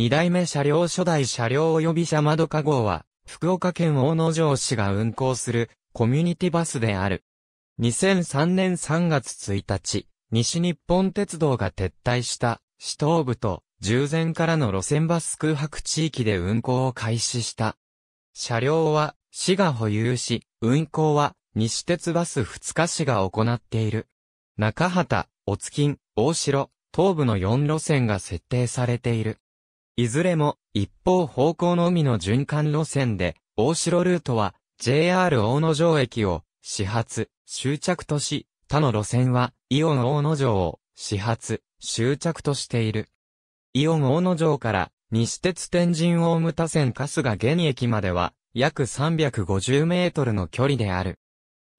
二代目車両初代車両及び車窓化号は、福岡県大野城市が運行するコミュニティバスである。2003年3月1日、西日本鉄道が撤退した市東部と従前からの路線バス空白地域で運行を開始した。車両は市が保有し、運行は西鉄バス二日市が行っている。中畑、おつきん、大城、東部の4路線が設定されている。いずれも一方方向のみの循環路線で、大城ルートは JR 大野城駅を始発、終着とし、他の路線はイオン大野城を始発、終着としている。イオン大野城から西鉄天神大牟田線春日現駅までは約350メートルの距離である。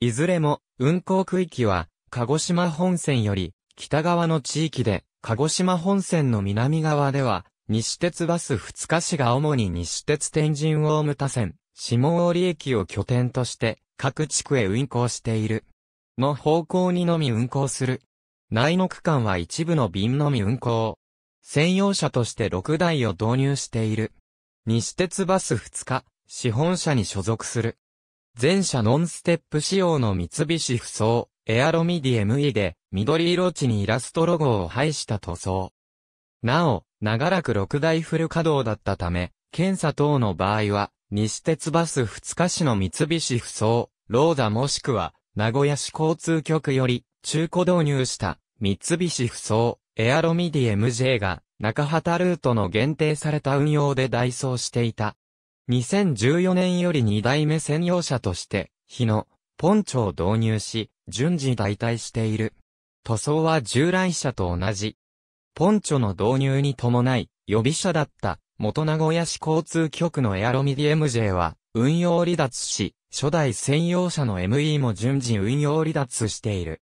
いずれも運行区域は鹿児島本線より北側の地域で鹿児島本線の南側では西鉄バス二日市が主に西鉄天神大牟田線、下折駅を拠点として、各地区へ運行している。の方向にのみ運行する。内の区間は一部の便のみ運行。専用車として6台を導入している。西鉄バス二日、資本車に所属する。全車ノンステップ仕様の三菱不装、エアロミディ ME で、緑色地にイラストロゴを配した塗装。なお、長らく6台フル稼働だったため、検査等の場合は、西鉄バス二日市の三菱不走、ローダもしくは、名古屋市交通局より、中古導入した、三菱不走、エアロミディ MJ が、中畑ルートの限定された運用で代走していた。2014年より2代目専用車として、日の、ポンチョを導入し、順次代替している。塗装は従来車と同じ、ポンチョの導入に伴い、予備車だった元名古屋市交通局のエアロミディ MJ は運用離脱し、初代専用車の ME も順次運用離脱している。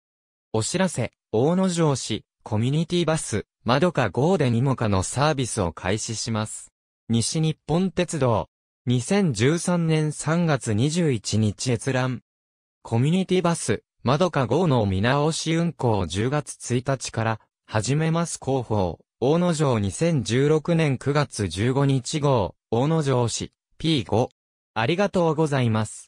お知らせ、大野城市、コミュニティバス、窓か5でにもかのサービスを開始します。西日本鉄道、2013年3月21日閲覧。コミュニティバス、窓か5の見直し運行10月1日から始めます広報、大野城2016年9月15日号、大野城市、P5。ありがとうございます。